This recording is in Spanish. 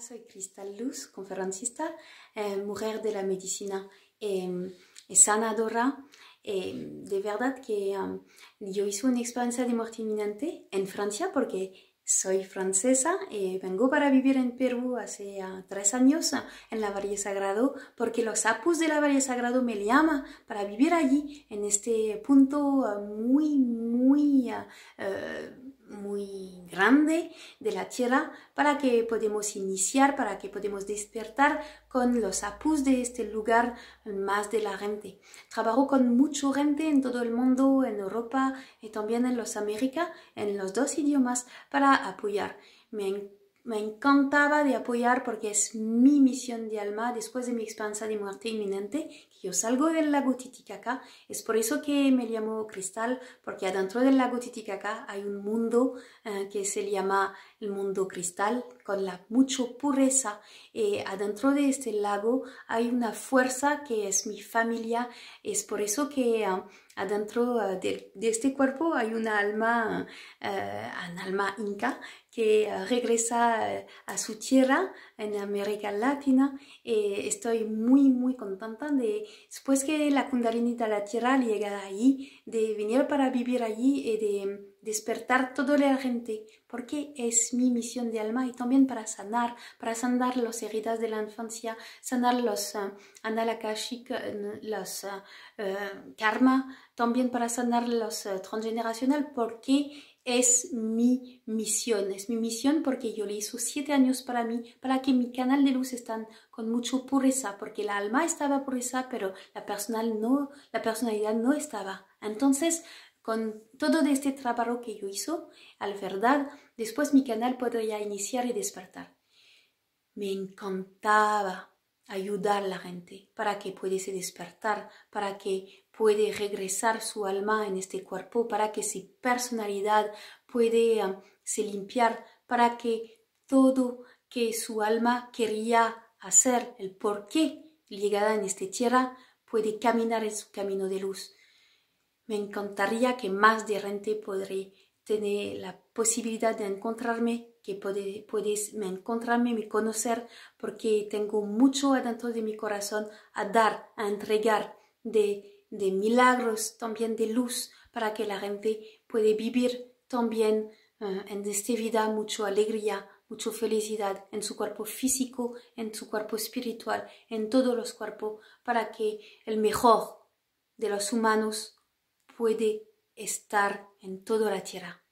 soy Cristal Luz, conferencista, eh, mujer de la medicina eh, sanadora. Eh, de verdad que um, yo hice una experiencia de muerte inminente en Francia porque soy francesa y eh, vengo para vivir en Perú hace ah, tres años ah, en la Valle Sagrado porque los apus de la Valle Sagrado me llaman para vivir allí en este punto ah, muy, muy muy grande de la tierra para que podamos iniciar, para que podamos despertar con los apus de este lugar más de la gente. Trabajo con mucha gente en todo el mundo, en Europa y también en los América en los dos idiomas, para apoyar me encantaba de apoyar porque es mi misión de alma después de mi expansa de muerte inminente, que yo salgo del lago Titicaca, es por eso que me llamo Cristal, porque adentro del lago Titicaca hay un mundo eh, que se llama el mundo cristal, con la mucha pureza. Eh, adentro de este lago hay una fuerza que es mi familia. Es por eso que ah, adentro ah, de, este cuerpo hay una alma, un eh, alma inca que ah, regresa eh, a su tierra en América Latina. estoy muy, muy contenta de, después que la Kundalini de la Tierra llega ahí, de venir para vivir allí y de despertar toda la gente, porque es mi misión de alma y también para sanar, para sanar los heridas de la infancia, sanar los uh, los eh, karma, también para sanar los transgeneracional, porque es mi misión, es mi misión porque yo le hizo siete años para mí, para que mi canal de luz esté con mucha pureza, porque la alma estaba pureza, pero la, personal no, la personalidad no estaba. Entonces, con todo este trabajo que yo hizo, al verdad, después mi canal podría iniciar y despertar. Me encantaba ayudar a la gente para que pudiese despertar, para que puede regresar su alma en este cuerpo, para que su personalidad puede um, se limpiar, para que todo que su alma quería hacer, el por qué llegada en esta tierra, puede caminar en su camino de luz me encantaría que más de gente podré tener la posibilidad de encontrarme, que podéis encontrarme, me conocer, porque tengo mucho dentro de mi corazón a dar, a entregar de, milagros, también de luz, para que la gente pueda vivir también eh, en esta vida mucha alegría, mucha felicidad en su cuerpo físico, en su cuerpo espiritual, en todos los cuerpos, para que el mejor de los humanos puede estar en toda la tierra.